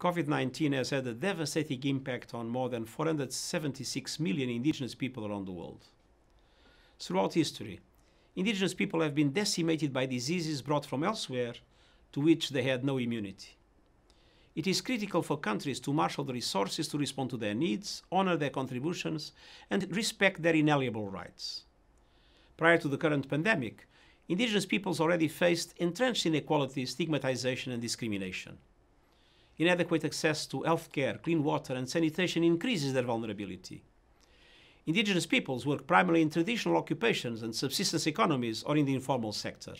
COVID 19 has had a devastating impact on more than 476 million indigenous people around the world. Throughout history, indigenous people have been decimated by diseases brought from elsewhere to which they had no immunity. It is critical for countries to marshal the resources to respond to their needs, honor their contributions, and respect their inalienable rights. Prior to the current pandemic, indigenous peoples already faced entrenched inequality, stigmatization, and discrimination inadequate access to healthcare, clean water, and sanitation increases their vulnerability. Indigenous peoples work primarily in traditional occupations and subsistence economies or in the informal sector.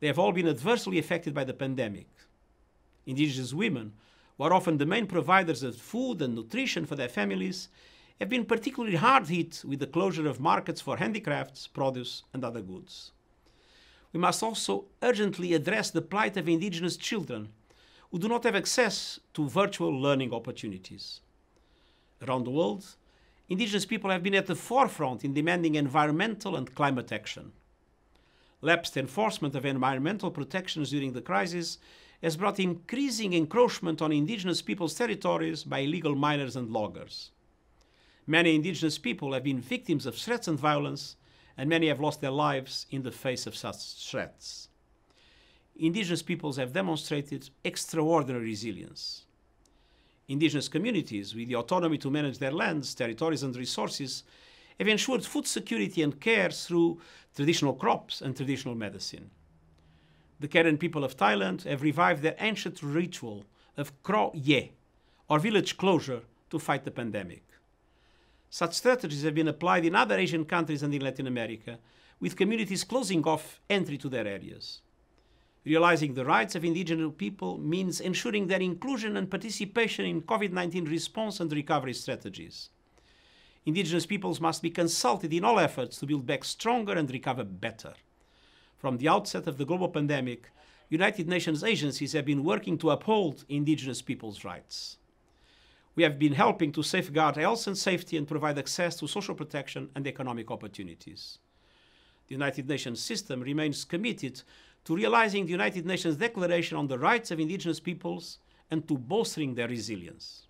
They have all been adversely affected by the pandemic. Indigenous women, who are often the main providers of food and nutrition for their families, have been particularly hard hit with the closure of markets for handicrafts, produce, and other goods. We must also urgently address the plight of indigenous children who do not have access to virtual learning opportunities. Around the world, Indigenous people have been at the forefront in demanding environmental and climate action. Lapsed enforcement of environmental protections during the crisis has brought increasing encroachment on indigenous people's territories by illegal miners and loggers. Many indigenous people have been victims of threats and violence, and many have lost their lives in the face of such threats indigenous peoples have demonstrated extraordinary resilience. Indigenous communities, with the autonomy to manage their lands, territories, and resources, have ensured food security and care through traditional crops and traditional medicine. The Karen people of Thailand have revived their ancient ritual of Kro Ye, or village closure, to fight the pandemic. Such strategies have been applied in other Asian countries and in Latin America, with communities closing off entry to their areas. Realizing the rights of indigenous people means ensuring their inclusion and participation in COVID-19 response and recovery strategies. Indigenous peoples must be consulted in all efforts to build back stronger and recover better. From the outset of the global pandemic, United Nations agencies have been working to uphold indigenous peoples' rights. We have been helping to safeguard health and safety and provide access to social protection and economic opportunities. The United Nations system remains committed to realizing the United Nations Declaration on the Rights of Indigenous Peoples and to bolstering their resilience.